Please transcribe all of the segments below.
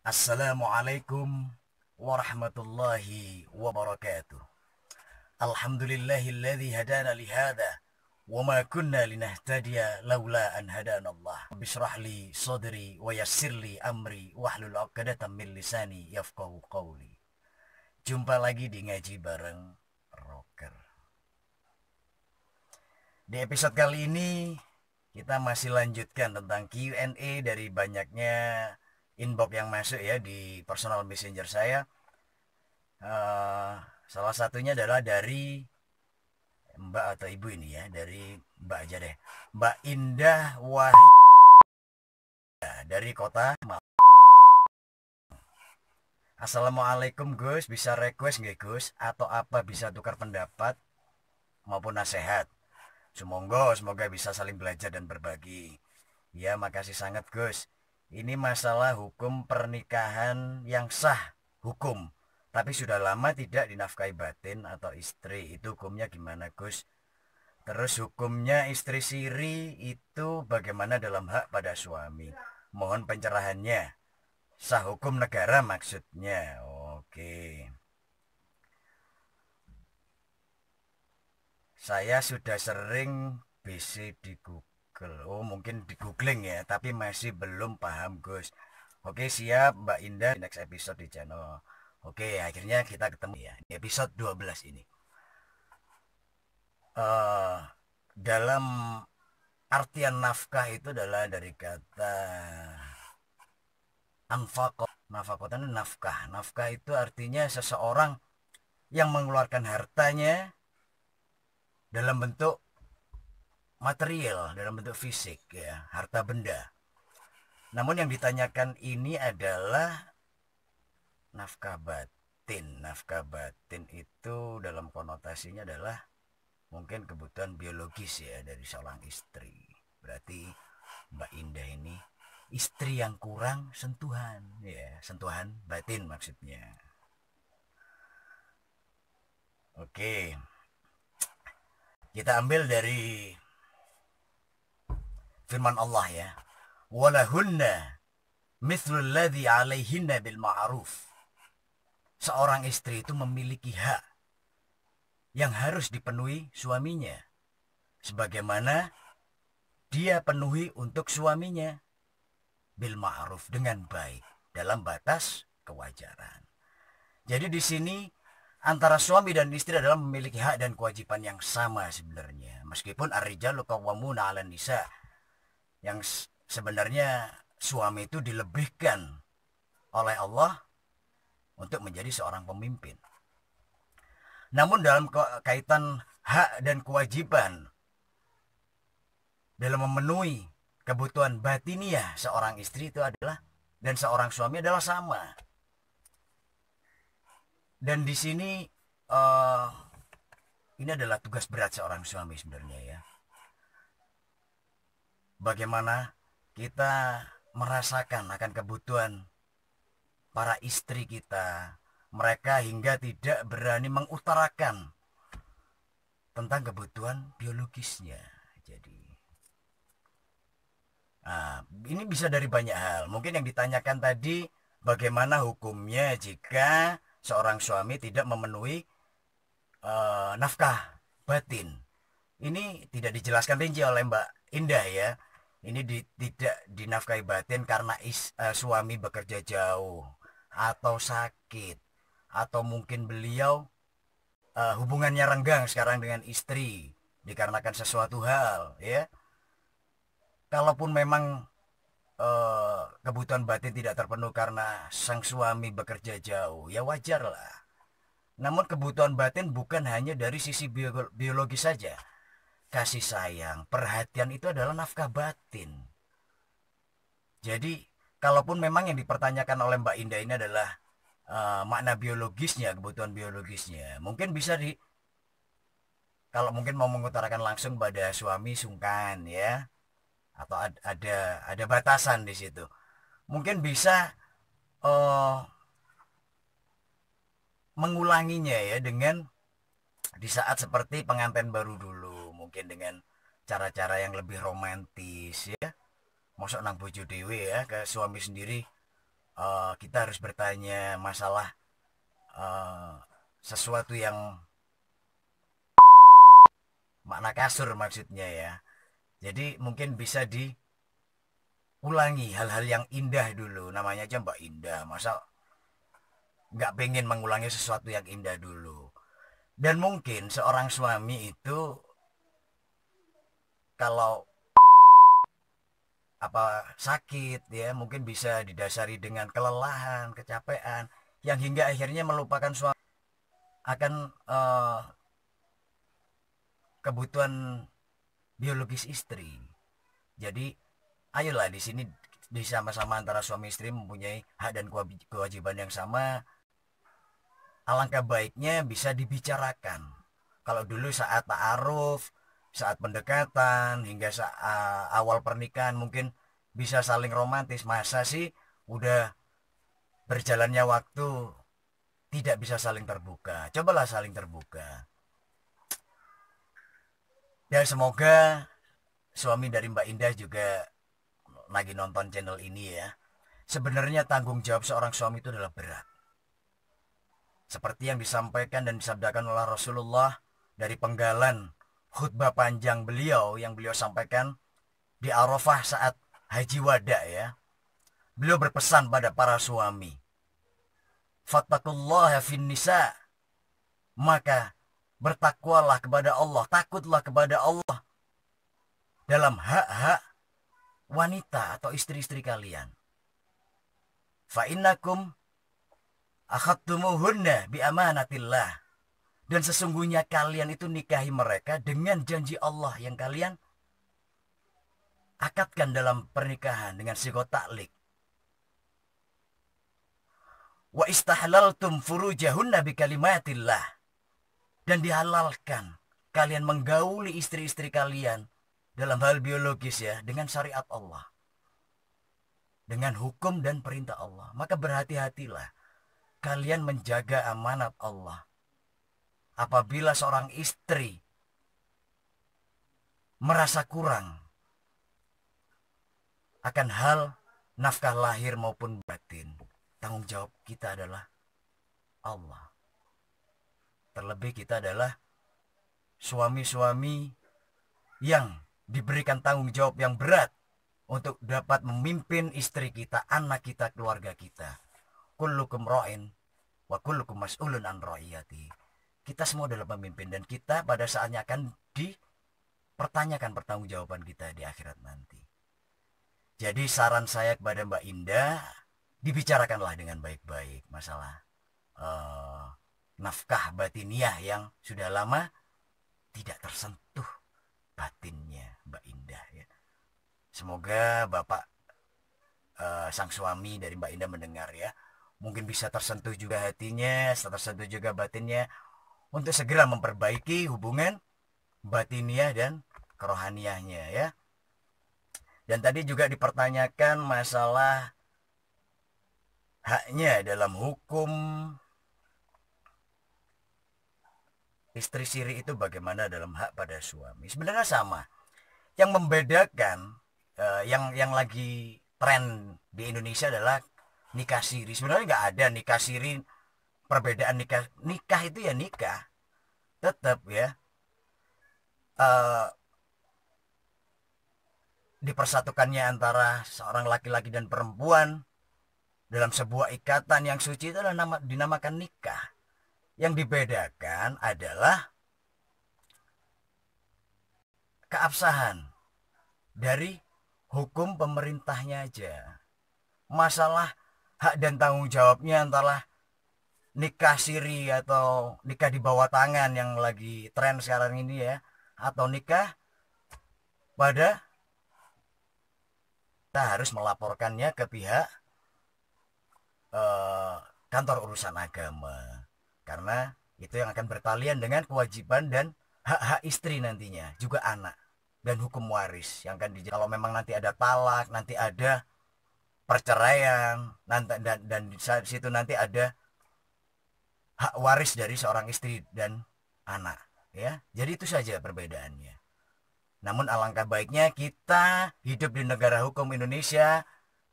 Assalamualaikum warahmatullahi wabarakatuh. Alhamdulillahilladzi hadana lihada wa ma kunna linahtadiya laula an hadana Allah. Bishrah li sadri wa yassir li amri wahlul 'uqdatam min lisani yafqahu qawli. Jumpa lagi di ngaji bareng Rocker. Di episode kali ini kita masih lanjutkan tentang Q&A dari banyaknya inbox yang masuk ya di personal messenger saya uh, salah satunya adalah dari mbak atau ibu ini ya dari mbak aja deh mbak Indah wah dari kota Assalamualaikum Gus, bisa request nggak Gus atau apa bisa tukar pendapat maupun nasihat. Semoga semoga bisa saling belajar dan berbagi. Ya, makasih sangat Gus. Ini masalah hukum pernikahan yang sah hukum, tapi sudah lama tidak dinafkahi batin atau istri. Itu hukumnya gimana, Gus? Terus hukumnya istri siri itu bagaimana dalam hak pada suami? Mohon pencerahannya. Sah hukum negara maksudnya. Oke. Saya sudah sering BC di Google Google. Oh, mungkin di googling ya, tapi masih belum paham, Gus. Oke, siap Mbak Indah next episode di channel. Oke, akhirnya kita ketemu ya di episode 12 ini. Uh, dalam artian nafkah itu adalah dari kata anfaqo. itu nafkah. Nafkah itu artinya seseorang yang mengeluarkan hartanya dalam bentuk material dalam bentuk fisik ya harta benda namun yang ditanyakan ini adalah nafkah batin nafkah batin itu dalam konotasinya adalah mungkin kebutuhan biologis ya dari seorang istri berarti Mbak Indah ini istri yang kurang sentuhan ya sentuhan batin maksudnya oke kita ambil dari firman Allah ya walahunna mithlul ladhi alaihinna bil ma'ruf seorang istri itu memiliki hak yang harus dipenuhi suaminya sebagaimana dia penuhi untuk suaminya bil ma'ruf dengan baik dalam batas kewajaran. Jadi di sini antara suami dan istri adalah memiliki hak dan kewajiban yang sama sebenarnya. Meskipun ar-rijalu qawwamuna 'ala nisa yang sebenarnya suami itu dilebihkan oleh Allah untuk menjadi seorang pemimpin. Namun dalam kaitan hak dan kewajiban dalam memenuhi kebutuhan batiniah seorang istri itu adalah dan seorang suami adalah sama. Dan di sini uh, ini adalah tugas berat seorang suami sebenarnya ya bagaimana kita merasakan akan kebutuhan para istri kita. Mereka hingga tidak berani mengutarakan tentang kebutuhan biologisnya. Jadi, nah, ini bisa dari banyak hal. Mungkin yang ditanyakan tadi, bagaimana hukumnya jika seorang suami tidak memenuhi uh, nafkah batin? Ini tidak dijelaskan rinci oleh Mbak Indah ya ini di, tidak dinafkahi batin karena is, uh, suami bekerja jauh atau sakit atau mungkin beliau uh, hubungannya renggang sekarang dengan istri dikarenakan sesuatu hal ya kalaupun memang uh, kebutuhan batin tidak terpenuhi karena sang suami bekerja jauh ya wajar lah namun kebutuhan batin bukan hanya dari sisi biologi saja kasih sayang, perhatian itu adalah nafkah batin. Jadi, kalaupun memang yang dipertanyakan oleh Mbak Indah ini adalah uh, makna biologisnya, kebutuhan biologisnya, mungkin bisa di kalau mungkin mau mengutarakan langsung pada suami sungkan ya atau ada ada batasan di situ. Mungkin bisa uh, mengulanginya ya dengan di saat seperti pengantin baru dulu mungkin dengan cara-cara yang lebih romantis ya masuk nang bojo dewe ya ke suami sendiri uh, kita harus bertanya masalah uh, sesuatu yang makna kasur maksudnya ya jadi mungkin bisa diulangi hal-hal yang indah dulu namanya aja mbak indah masa nggak pengen mengulangi sesuatu yang indah dulu dan mungkin seorang suami itu kalau apa sakit ya mungkin bisa didasari dengan kelelahan, kecapean yang hingga akhirnya melupakan suami akan uh, kebutuhan biologis istri. Jadi ayolah di sini di sama-sama antara suami istri mempunyai hak dan kewajiban yang sama. Alangkah baiknya bisa dibicarakan. Kalau dulu saat Pak Aruf saat pendekatan hingga saat eh, awal pernikahan mungkin bisa saling romantis masa sih udah berjalannya waktu tidak bisa saling terbuka cobalah saling terbuka dan semoga suami dari Mbak Indah juga lagi nonton channel ini ya sebenarnya tanggung jawab seorang suami itu adalah berat seperti yang disampaikan dan disabdakan oleh Rasulullah dari penggalan khutbah panjang beliau yang beliau sampaikan di Arafah saat Haji Wada ya. Beliau berpesan pada para suami. Fattakullaha fin nisa. Maka bertakwalah kepada Allah, takutlah kepada Allah dalam hak-hak wanita atau istri-istri kalian. Fa innakum akhadtumuhunna bi amanatillah dan sesungguhnya kalian itu nikahi mereka dengan janji Allah yang kalian akadkan dalam pernikahan dengan sigo taklik. Wa istahlaltum furujahunna bi kalimatillah. Dan dihalalkan kalian menggauli istri-istri kalian dalam hal biologis ya dengan syariat Allah. Dengan hukum dan perintah Allah. Maka berhati-hatilah kalian menjaga amanat Allah apabila seorang istri merasa kurang akan hal nafkah lahir maupun batin. Tanggung jawab kita adalah Allah. Terlebih kita adalah suami-suami yang diberikan tanggung jawab yang berat untuk dapat memimpin istri kita, anak kita, keluarga kita. Kullukum ra'in wa kullukum mas'ulun an ra'iyati. Kita semua adalah pemimpin dan kita pada saatnya akan dipertanyakan pertanggungjawaban kita di akhirat nanti. Jadi saran saya kepada Mbak Indah, dibicarakanlah dengan baik-baik masalah uh, nafkah batiniah yang sudah lama tidak tersentuh batinnya Mbak Indah ya. Semoga Bapak uh, sang suami dari Mbak Indah mendengar ya. Mungkin bisa tersentuh juga hatinya, tersentuh juga batinnya untuk segera memperbaiki hubungan batiniah dan kerohaniahnya ya. Dan tadi juga dipertanyakan masalah haknya dalam hukum istri siri itu bagaimana dalam hak pada suami. Sebenarnya sama. Yang membedakan eh, yang yang lagi tren di Indonesia adalah nikah siri. Sebenarnya nggak ada nikah siri perbedaan nikah nikah itu ya nikah tetap ya uh, dipersatukannya antara seorang laki-laki dan perempuan dalam sebuah ikatan yang suci itu adalah nama, dinamakan nikah. Yang dibedakan adalah keabsahan dari hukum pemerintahnya aja. Masalah hak dan tanggung jawabnya antara nikah siri atau nikah di bawah tangan yang lagi tren sekarang ini ya atau nikah pada kita harus melaporkannya ke pihak uh, kantor urusan agama karena itu yang akan bertalian dengan kewajiban dan hak-hak istri nantinya juga anak dan hukum waris yang akan di kalau memang nanti ada talak nanti ada perceraian nanti dan dan di situ nanti ada hak waris dari seorang istri dan anak ya jadi itu saja perbedaannya namun alangkah baiknya kita hidup di negara hukum Indonesia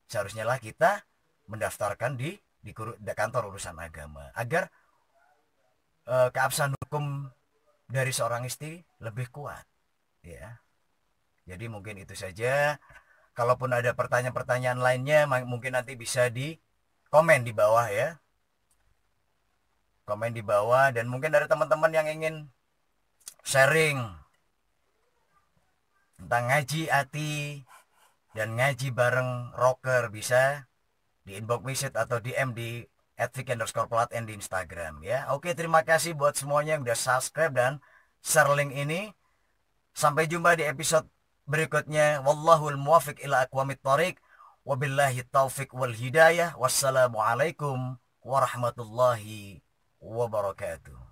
seharusnya lah kita mendaftarkan di di, kantor urusan agama agar e, keabsahan hukum dari seorang istri lebih kuat ya jadi mungkin itu saja kalaupun ada pertanyaan-pertanyaan lainnya mungkin nanti bisa di komen di bawah ya komen di bawah dan mungkin dari teman-teman yang ingin sharing tentang ngaji hati dan ngaji bareng rocker bisa di inbox message atau DM di Advik underscore plat and di Instagram ya. Oke terima kasih buat semuanya yang udah subscribe dan share link ini. Sampai jumpa di episode berikutnya. Wallahul muwafiq ila aqwamit thariq. Wabillahi taufik wal hidayah. Wassalamualaikum warahmatullahi وبركاته